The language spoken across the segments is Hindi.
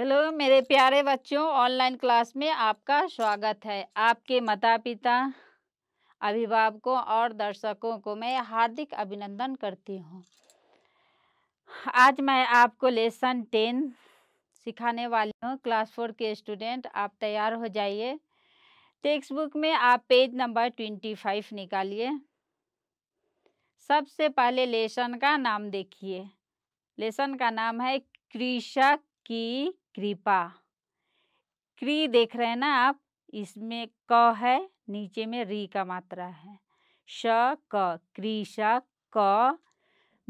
हेलो मेरे प्यारे बच्चों ऑनलाइन क्लास में आपका स्वागत है आपके माता पिता अभिभावकों और दर्शकों को मैं हार्दिक अभिनंदन करती हूँ आज मैं आपको लेसन टेन सिखाने वाली हूँ क्लास फोर के स्टूडेंट आप तैयार हो जाइए टेक्स्ट बुक में आप पेज नंबर ट्वेंटी फाइव निकालिए सबसे पहले लेसन का नाम देखिए लेसन का नाम है कृषक की कृपा क्री देख रहे हैं ना आप इसमें क है नीचे में री का मात्रा है श क श क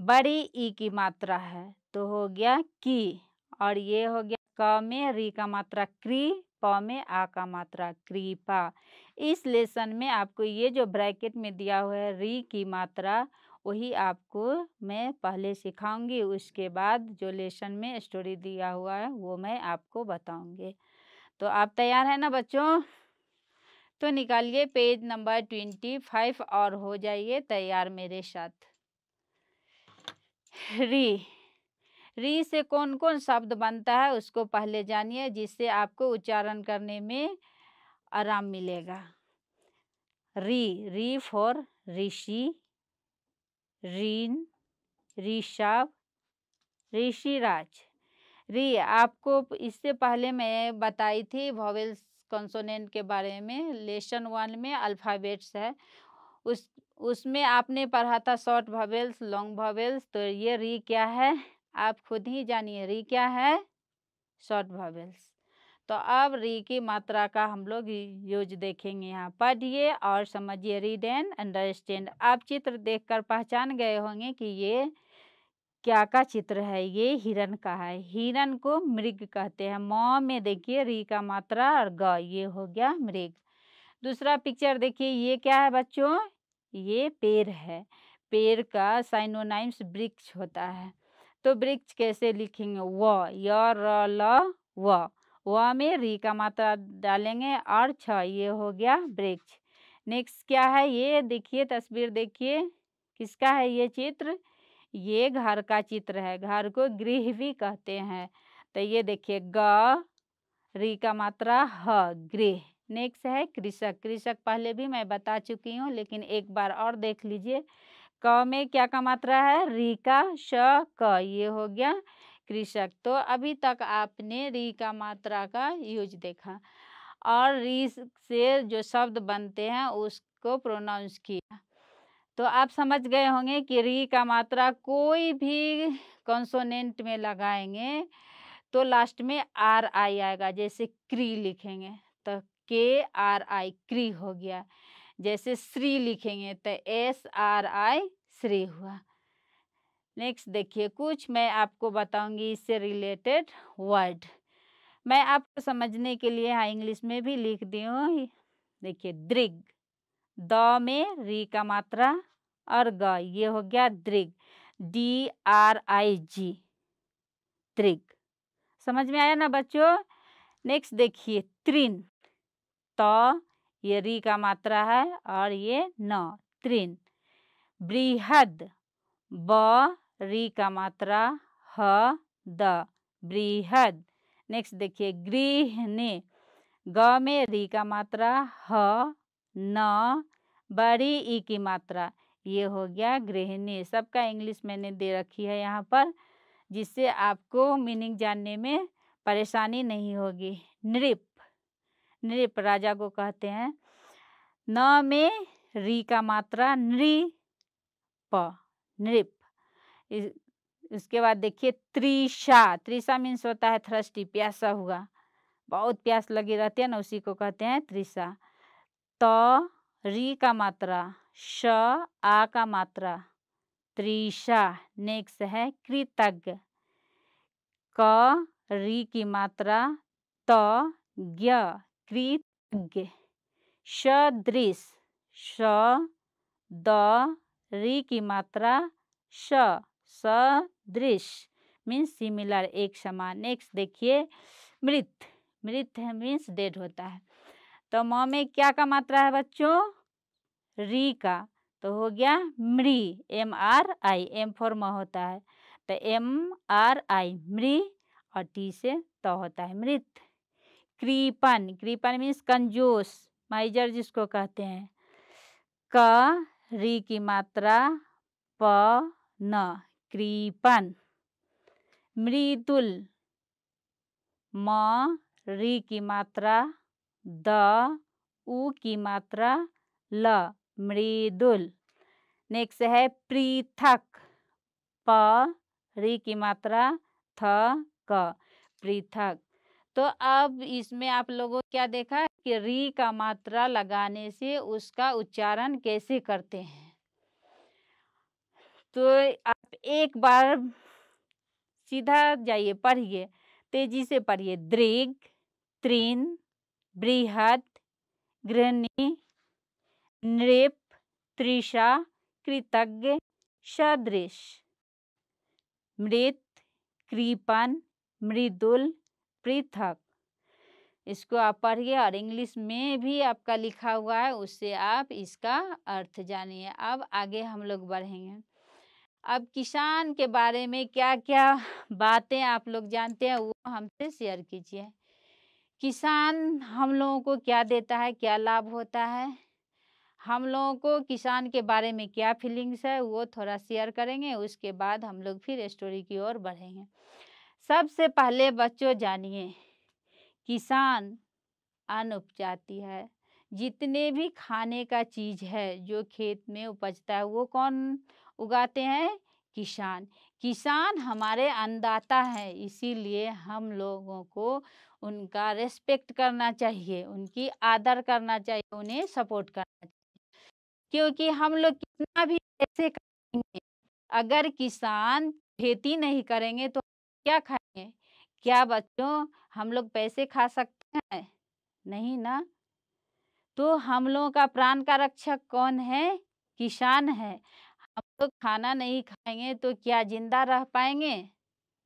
बड़ी ई की मात्रा है तो हो गया की और ये हो गया क में री का मात्रा क्री प में आ का मात्रा कृपा इस लेसन में आपको ये जो ब्रैकेट में दिया हुआ है री की मात्रा वही आपको मैं पहले सिखाऊंगी उसके बाद जो लेसन में स्टोरी दिया हुआ है वो मैं आपको बताऊंगी तो आप तैयार हैं ना बच्चों तो निकालिए पेज नंबर ट्वेंटी फाइव और हो जाइए तैयार मेरे साथ री री से कौन कौन शब्द बनता है उसको पहले जानिए जिससे आपको उच्चारण करने में आराम मिलेगा री री फॉर ऋषि रीन ऋषभ ऋषिराज री आपको इससे पहले मैं बताई थी वॉवेल्स कंसोनेंट के बारे में लेसन वन में अल्फ़ाबेट्स है उस उसमें आपने पढ़ा था शॉर्ट वॉवेल्स लॉन्ग वॉवेल्स तो ये री क्या है आप खुद ही जानिए री क्या है शॉर्ट भोवेल्स तो अब री की मात्रा का हम लोग यूज देखेंगे यहाँ पढ़िए और समझिए रीड एंड अंडरस्टैंड आप चित्र देखकर पहचान गए होंगे कि ये क्या का चित्र है ये हिरण का है हिरण को मृग कहते हैं मौ में देखिए री का मात्रा और ग ये हो गया मृग दूसरा पिक्चर देखिए ये क्या है बच्चों ये पेड़ है पेड़ का साइनोनाइम्स वृक्ष होता है तो वृक्ष कैसे लिखेंगे व य र ल व व में री का मात्रा डालेंगे और छ ये हो गया वृक्ष नेक्स्ट क्या है ये देखिए तस्वीर देखिए किसका है ये चित्र ये घर का चित्र है घर को गृह भी कहते हैं तो ये देखिए ग री का मात्रा ह गृह नेक्स्ट है कृषक कृषक पहले भी मैं बता चुकी हूँ लेकिन एक बार और देख लीजिए क में क्या का मात्रा है री का श क ये हो गया कृषक तो अभी तक आपने री का मात्रा का यूज देखा और री से जो शब्द बनते हैं उसको प्रोनाउंस किया तो आप समझ गए होंगे कि री का मात्रा कोई भी कॉन्सोनेंट में लगाएंगे तो लास्ट में आर आई आएगा जैसे क्री लिखेंगे तो के आर आई क्री हो गया जैसे श्री लिखेंगे तो एस आर आई श्री हुआ नेक्स्ट देखिए कुछ मैं आपको बताऊंगी इससे रिलेटेड वर्ड मैं आपको समझने के लिए हाँ इंग्लिश में भी लिख दी हूँ देखिए दृग द में री का मात्रा और ग ये हो गया दृग डी आर आई जी दृग समझ में आया ना बच्चों नेक्स्ट देखिए त्रिन त ये री का मात्रा है और ये न त्रिन बृहद ब री का मात्रा ह द बृहद नेक्स्ट देखिए गृहणी ग में री का मात्रा ह न बड़ी ई की मात्रा ये हो गया गृहिणी सबका इंग्लिश मैंने दे रखी है यहाँ पर जिससे आपको मीनिंग जानने में परेशानी नहीं होगी नृप नृप राजा को कहते हैं न में री का मात्रा नृ प नृप उसके बाद देखिए त्रिशा त्रिशा मीन्स होता है थ्रस्टी प्यासा हुआ बहुत प्यास लगी रहती है ना उसी को कहते हैं त्रिशा त री का मात्रा श आ का मात्रा त्रिशा नेक्स्ट है कृतज्ञ क री की मात्रा त ज्ञ कृतज्ञ सदृश स द री की मात्रा श सदृश मीन्स सिमिलर एक समान नेक्स्ट देखिए मृत मृत है मीन्स डेड होता है तो म में क्या का मात्रा है बच्चों री का तो हो गया मृ M R I M for म होता है तो एम आर आई मृ और टी से तो होता है मृत कृपन कृपन मीन्स कंजोस माइजर जिसको कहते हैं क री की मात्रा प न कृपण मृदुल म री की मात्रा द उ की मात्रा ल मृदुल नेक्स्ट है पृथक प री की मात्रा थ क पृथक तो अब इसमें आप लोगों क्या देखा कि री का मात्रा लगाने से उसका उच्चारण कैसे करते हैं तो एक बार सीधा जाइए पढ़िए तेजी से पढ़िए दृग त्रीन बृहद गृहणी नृप त्रिषा कृतज्ञ सदृश मृत कृपन मृदुल पृथक इसको आप पढ़िए और इंग्लिश में भी आपका लिखा हुआ है उससे आप इसका अर्थ जानिए अब आगे हम लोग बढ़ेंगे अब किसान के बारे में क्या क्या बातें आप लोग जानते हैं वो हमसे शेयर कीजिए किसान हम लोगों को क्या देता है क्या लाभ होता है हम लोगों को किसान के बारे में क्या फीलिंग्स है वो थोड़ा शेयर करेंगे उसके बाद हम लोग फिर स्टोरी की ओर बढ़ेंगे सबसे पहले बच्चों जानिए किसान अन उपजाती है जितने भी खाने का चीज़ है जो खेत में उपजता है वो कौन उगाते हैं किसान किसान हमारे अन्नदाता हैं इसीलिए हम लोगों को उनका रेस्पेक्ट करना चाहिए उनकी आदर करना चाहिए उन्हें सपोर्ट करना चाहिए क्योंकि हम लोग कितना भी ऐसे करेंगे अगर किसान खेती नहीं करेंगे तो क्या खाएंगे क्या बच्चों हम लोग पैसे खा सकते हैं नहीं ना तो हम लोगों का प्राण का रक्षक कौन है किसान है तो खाना नहीं खाएंगे तो क्या जिंदा रह पाएंगे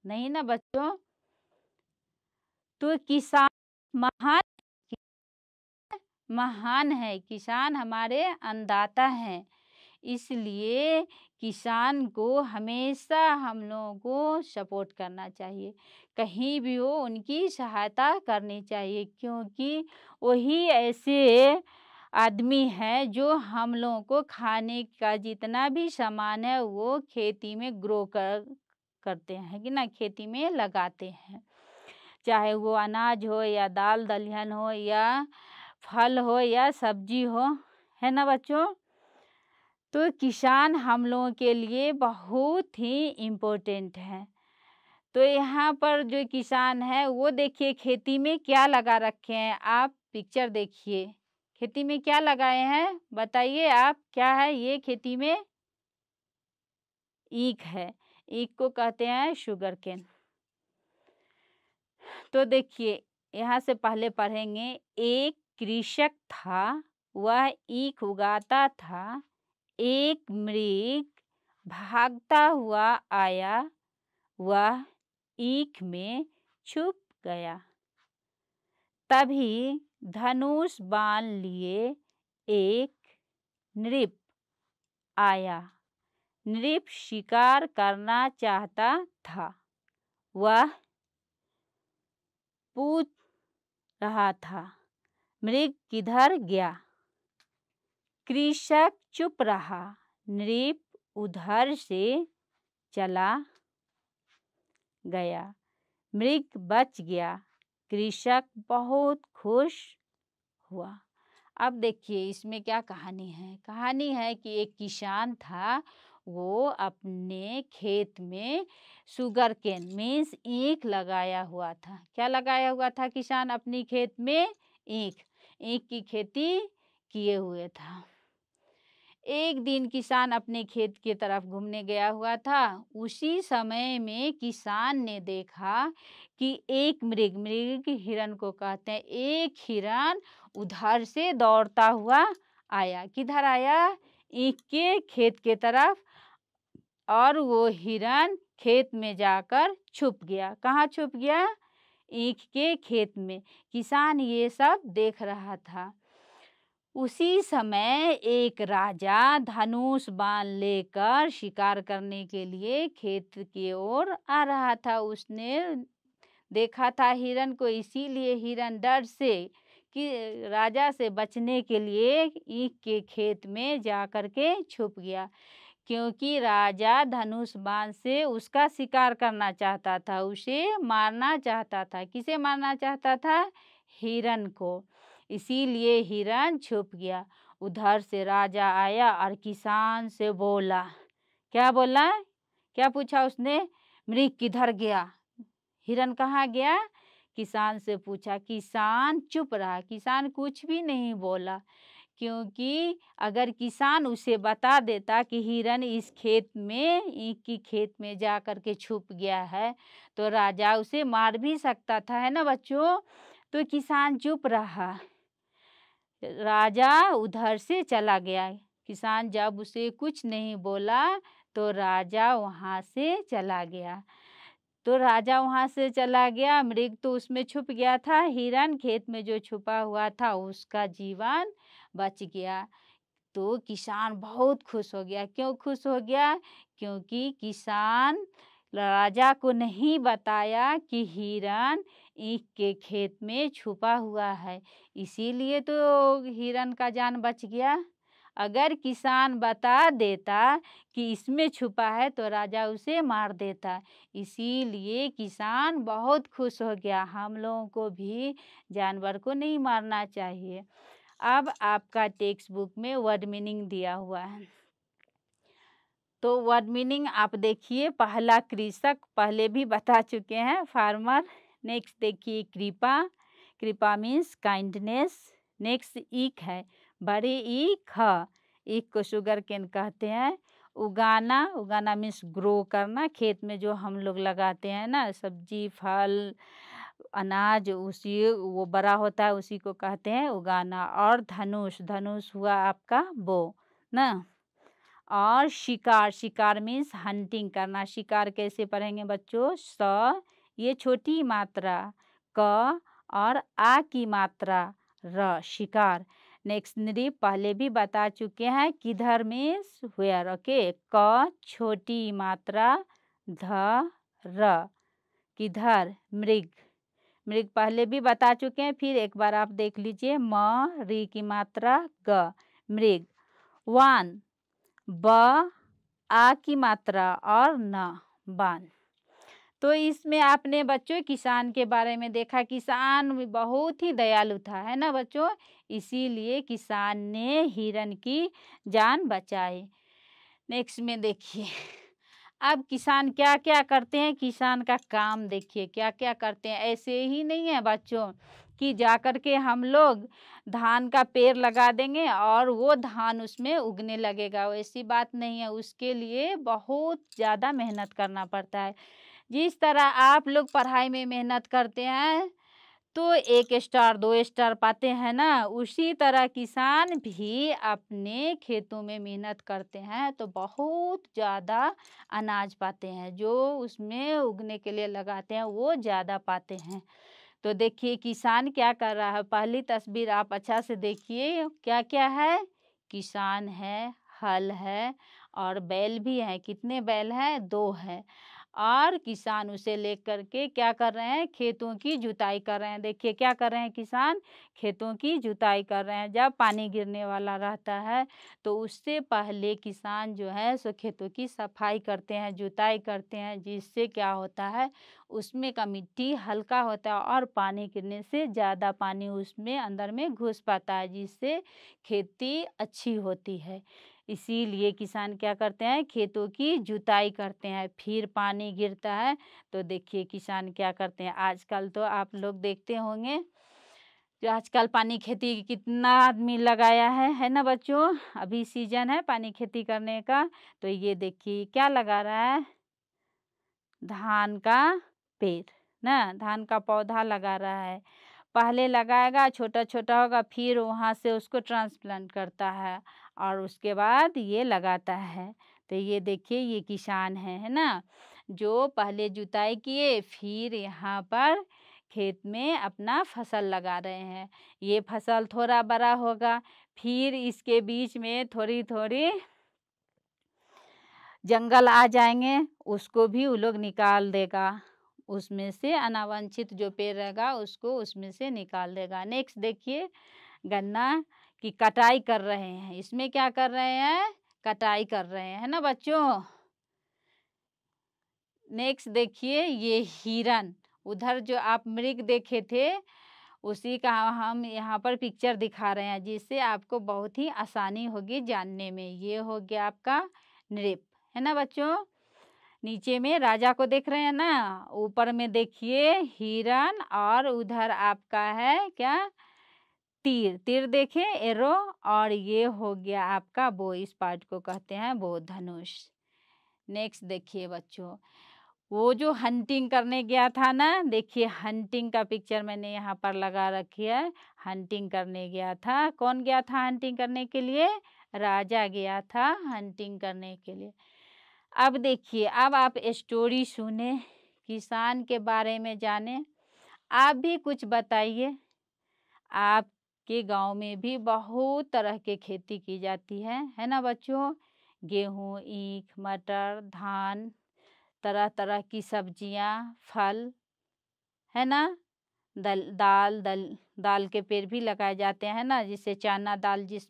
नहीं ना बच्चों तो किसान महान महान है किसान हमारे अन्नदाता हैं इसलिए किसान को हमेशा हम लोगों को सपोर्ट करना चाहिए कहीं भी हो उनकी सहायता करनी चाहिए क्योंकि वही ऐसे आदमी है जो हम लोगों को खाने का जितना भी सामान है वो खेती में ग्रो कर करते हैं कि ना खेती में लगाते हैं चाहे वो अनाज हो या दाल दलहन हो या फल हो या सब्जी हो है ना बच्चों तो किसान हम लोगों के लिए बहुत ही इम्पोर्टेंट है तो यहाँ पर जो किसान है वो देखिए खेती में क्या लगा रखे हैं आप पिक्चर देखिए खेती में क्या लगाए हैं बताइए आप क्या है ये खेती में ईख है ईख को कहते हैं शुगर केन तो देखिए यहाँ से पहले पढ़ेंगे एक कृषक था वह ईख उगाता था एक मृग भागता हुआ आया वह ईख में छुप गया तभी धनुष बाण लिए एक नृप आया नृप शिकार करना चाहता था वह पूछ रहा था मृग किधर गया कृषक चुप रहा नृप उधर से चला गया मृग बच गया कृषक बहुत खुश हुआ अब देखिए इसमें क्या कहानी है कहानी है कि एक किसान था वो अपने खेत में शुगर केन मीन्स ईंक लगाया हुआ था क्या लगाया हुआ था किसान अपनी खेत में ईख ईख की खेती किए हुए था एक दिन किसान अपने खेत की तरफ घूमने गया हुआ था उसी समय में किसान ने देखा कि एक मृग मृग हिरण को कहते हैं एक हिरण उधर से दौड़ता हुआ आया किधर आया ईख के खेत के तरफ और वो हिरण खेत में जाकर छुप गया कहाँ छुप गया ईख के खेत में किसान ये सब देख रहा था उसी समय एक राजा धनुष बाण लेकर शिकार करने के लिए खेत की ओर आ रहा था उसने देखा था हिरण को इसीलिए हिरण डर से कि राजा से बचने के लिए ईख के खेत में जा कर के छुप गया क्योंकि राजा धनुष बाण से उसका शिकार करना चाहता था उसे मारना चाहता था किसे मारना चाहता था हिरण को इसीलिए हिरण छुप गया उधर से राजा आया और किसान से बोला क्या बोला क्या पूछा उसने मृग किधर गया हिरण कहाँ गया किसान से पूछा किसान चुप रहा किसान कुछ भी नहीं बोला क्योंकि अगर किसान उसे बता देता कि हिरण इस खेत में ईख की खेत में जा कर के छुप गया है तो राजा उसे मार भी सकता था है ना बच्चों तो किसान चुप रहा राजा उधर से चला गया किसान जब उसे कुछ नहीं बोला तो राजा वहाँ से चला गया तो राजा वहाँ से चला गया मृग तो उसमें छुप गया था हिरण खेत में जो छुपा हुआ था उसका जीवन बच गया तो किसान बहुत खुश हो गया क्यों खुश हो गया क्योंकि किसान राजा को नहीं बताया कि हिरण ईख के खेत में छुपा हुआ है इसीलिए तो हिरण का जान बच गया अगर किसान बता देता कि इसमें छुपा है तो राजा उसे मार देता इसीलिए किसान बहुत खुश हो गया हम लोगों को भी जानवर को नहीं मारना चाहिए अब आपका टेक्स्ट बुक में वर्ड मीनिंग दिया हुआ है तो वर्ड मीनिंग आप देखिए पहला कृषक पहले भी बता चुके हैं फार्मर नेक्स्ट देखिए कृपा कृपा मीन्स काइंडनेस नेक्स्ट ईक है बड़े ईक ह ईक को शुगर केन कहते हैं उगाना उगाना मीन्स ग्रो करना खेत में जो हम लोग लगाते हैं ना सब्जी फल अनाज उसी वो बड़ा होता है उसी को कहते हैं उगाना और धनुष धनुष हुआ आपका बो ना और शिकार शिकार मीन्स हंटिंग करना शिकार कैसे पढ़ेंगे बच्चों स ये छोटी मात्रा क और आ की मात्रा र शिकार नेक्स्ट नृप पहले भी बता चुके हैं किधर मीन्स हुयर ओके क छोटी मात्रा ध र किधर मृग मृग पहले भी बता चुके हैं फिर एक बार आप देख लीजिए म री की मात्रा ग मृग वन ब आ की मात्रा और न बान तो इसमें आपने बच्चों किसान के बारे में देखा किसान बहुत ही दयालु था है ना बच्चों इसीलिए किसान ने हिरन की जान बचाई नेक्स्ट में देखिए अब किसान क्या क्या करते हैं किसान का काम देखिए क्या क्या करते हैं ऐसे ही नहीं है बच्चों कि जाकर के हम लोग धान का पेड़ लगा देंगे और वो धान उसमें उगने लगेगा ऐसी बात नहीं है उसके लिए बहुत ज़्यादा मेहनत करना पड़ता है जिस तरह आप लोग पढ़ाई में मेहनत करते हैं तो एक स्टार दो स्टार पाते हैं ना उसी तरह किसान भी अपने खेतों में मेहनत करते हैं तो बहुत ज़्यादा अनाज पाते हैं जो उसमें उगने के लिए लगाते हैं वो ज़्यादा पाते हैं तो देखिए किसान क्या कर रहा है पहली तस्वीर आप अच्छा से देखिए क्या क्या है किसान है हल है और बैल भी है कितने बैल हैं दो है और किसान उसे ले करके क्या कर रहे हैं खेतों की जुताई कर रहे हैं देखिए क्या कर रहे हैं किसान खेतों की जुताई कर रहे हैं जब पानी गिरने वाला रहता है तो उससे पहले किसान जो है सो खेतों की सफाई करते हैं जुताई करते हैं जिससे क्या होता है उसमें का मिट्टी हल्का होता है और पानी गिरने से ज़्यादा पानी उसमें अंदर में घुस पाता है जिससे खेती अच्छी होती है इसीलिए किसान क्या करते हैं खेतों की जुताई करते हैं फिर पानी गिरता है तो देखिए किसान क्या करते हैं आजकल तो आप लोग देखते होंगे जो आजकल पानी खेती कितना आदमी लगाया है है ना बच्चों अभी सीजन है पानी खेती करने का तो ये देखिए क्या लगा रहा है धान का पेड़ ना धान का पौधा लगा रहा है पहले लगाएगा छोटा छोटा होगा फिर वहाँ से उसको ट्रांसप्लांट करता है और उसके बाद ये लगाता है तो ये देखिए ये किसान है है ना जो पहले जुताई किए फिर यहाँ पर खेत में अपना फसल लगा रहे हैं ये फसल थोड़ा बड़ा होगा फिर इसके बीच में थोड़ी थोड़ी जंगल आ जाएंगे उसको भी वो लोग निकाल देगा उसमें से अनावंछित जो पेड़ रहेगा उसको उसमें से निकाल देगा नेक्स्ट देखिए गन्ना कि कटाई कर रहे हैं इसमें क्या कर रहे हैं कटाई कर रहे हैं है ना बच्चों नेक्स्ट देखिए ये हिरन उधर जो आप मृग देखे थे उसी का हम यहाँ पर पिक्चर दिखा रहे हैं जिससे आपको बहुत ही आसानी होगी जानने में ये हो गया आपका नृप है ना बच्चों नीचे में राजा को देख रहे हैं ना ऊपर में देखिए हिरन और उधर आपका है क्या तीर तीर देखे एरो और ये हो गया आपका बो इस पार्ट को कहते हैं बो धनुष नेक्स्ट देखिए बच्चों वो जो हंटिंग करने गया था ना देखिए हंटिंग का पिक्चर मैंने यहाँ पर लगा रखी है हंटिंग करने गया था कौन गया था हंटिंग करने के लिए राजा गया था हंटिंग करने के लिए अब देखिए अब आप स्टोरी सुने किसान के बारे में जाने आप भी कुछ बताइए आप के गांव में भी बहुत तरह के खेती की जाती है है ना बच्चों गेहूँ ईख मटर धान तरह तरह की सब्जियां फल है ना दल दाल दल दाल के पेड़ भी लगाए जाते हैं ना जिससे चना दाल जिस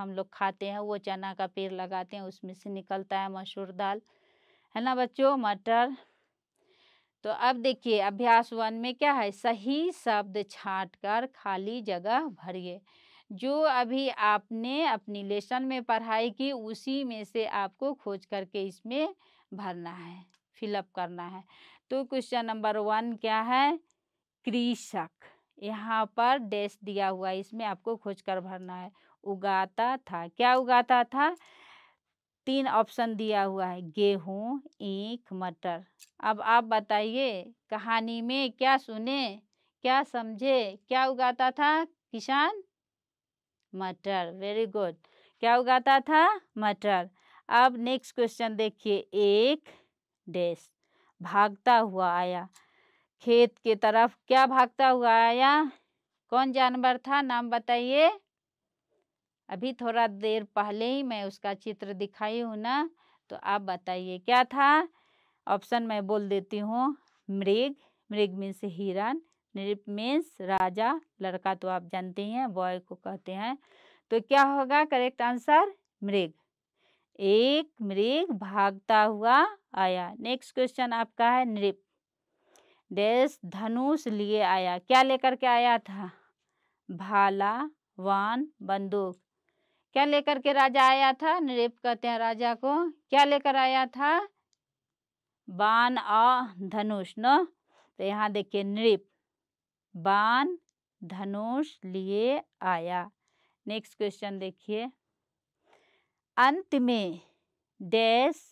हम लोग खाते हैं वो चना का पेड़ लगाते हैं उसमें से निकलता है मसूर दाल है ना बच्चों मटर तो अब देखिए अभ्यास वन में क्या है सही शब्द छाँट कर खाली जगह भरिए जो अभी आपने अपनी लेसन में पढ़ाई की उसी में से आपको खोज करके इसमें भरना है फिलअप करना है तो क्वेश्चन नंबर वन क्या है कृषक यहाँ पर डैश दिया हुआ है इसमें आपको खोज कर भरना है उगाता था क्या उगाता था तीन ऑप्शन दिया हुआ है गेहूँ ईख मटर अब आप बताइए कहानी में क्या सुने क्या समझे क्या उगाता था किसान मटर वेरी गुड क्या उगाता था मटर अब नेक्स्ट क्वेश्चन देखिए एक डैश भागता हुआ आया खेत के तरफ क्या भागता हुआ आया कौन जानवर था नाम बताइए अभी थोड़ा देर पहले ही मैं उसका चित्र दिखाई हूँ ना तो आप बताइए क्या था ऑप्शन मैं बोल देती हूँ मृग मृग मीन्स हिरन नृप मीन्स राजा लड़का तो आप जानते ही हैं बॉय को कहते हैं तो क्या होगा करेक्ट आंसर मृग एक मृग भागता हुआ आया नेक्स्ट क्वेश्चन आपका है नृप डैश धनुष लिए आया क्या लेकर के आया था भाला वान बंदूक क्या लेकर के राजा आया था नृप कहते हैं राजा को क्या लेकर आया था बाण आ धनुष न तो यहाँ देखिए नृप बाण धनुष लिए आया नेक्स्ट क्वेश्चन देखिए अंत में डैश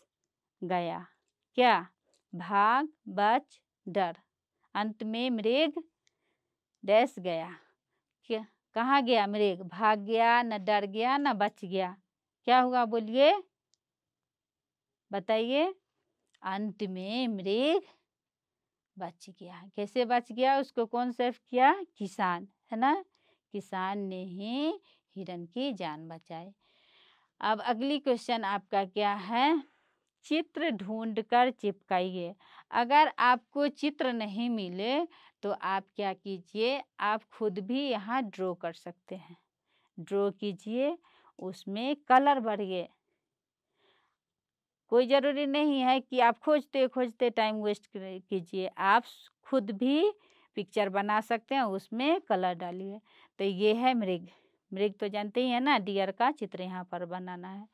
गया क्या भाग बच डर अंत में मृग डैश गया क्या कहाँ गया मृग भाग गया न डर गया न बच गया क्या हुआ बोलिए बताइए अंत में मृग बच गया कैसे बच गया उसको कौन सेव किया किसान है ना किसान ने ही हिरण की जान बचाई अब अगली क्वेश्चन आपका क्या है चित्र ढूंढकर चिपकाइए अगर आपको चित्र नहीं मिले तो आप क्या कीजिए आप खुद भी यहाँ ड्रॉ कर सकते हैं ड्रॉ कीजिए उसमें कलर भरिए कोई ज़रूरी नहीं है कि आप खोजते खोजते टाइम वेस्ट कीजिए आप खुद भी पिक्चर बना सकते हैं उसमें कलर डालिए तो ये है मृग मृग तो जानते ही है ना डियर का चित्र यहाँ पर बनाना है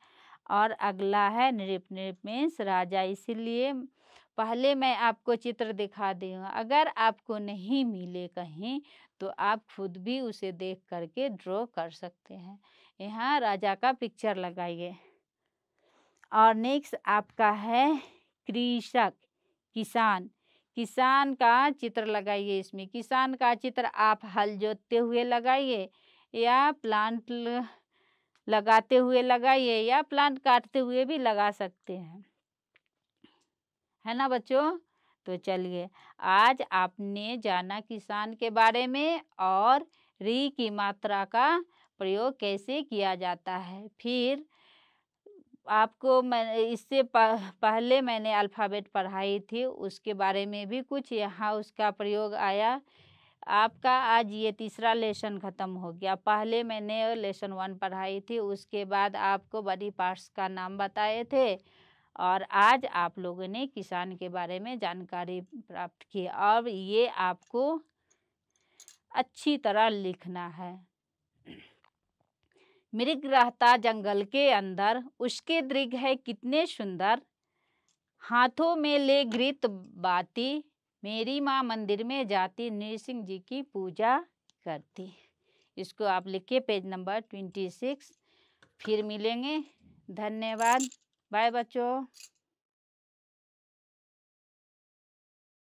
और अगला है नृप नृप मीन्स राजा इसीलिए पहले मैं आपको चित्र दिखा दूँगा अगर आपको नहीं मिले कहीं तो आप खुद भी उसे देख करके ड्रॉ कर सकते हैं यहाँ राजा का पिक्चर लगाइए और नेक्स्ट आपका है कृषक किसान किसान का चित्र लगाइए इसमें किसान का चित्र आप हल जोतते हुए लगाइए या प्लांट लगाते हुए लगाइए या प्लांट काटते हुए भी लगा सकते हैं है ना बच्चों तो चलिए आज आपने जाना किसान के बारे में और री की मात्रा का प्रयोग कैसे किया जाता है फिर आपको मैं इससे पहले मैंने अल्फ़ाबेट पढ़ाई थी उसके बारे में भी कुछ यहाँ उसका प्रयोग आया आपका आज ये तीसरा लेसन ख़त्म हो गया पहले मैंने लेसन वन पढ़ाई थी उसके बाद आपको बड़ी पार्ट्स का नाम बताए थे और आज आप लोगों ने किसान के बारे में जानकारी प्राप्त की और ये आपको अच्छी तरह लिखना है मृग रहता जंगल के अंदर उसके दृघ है कितने सुंदर हाथों में ले घृत बाती मेरी माँ मंदिर में जाती नृसिंह जी की पूजा करती इसको आप लिखिए पेज नंबर ट्वेंटी सिक्स फिर मिलेंगे धन्यवाद बाय बच्चों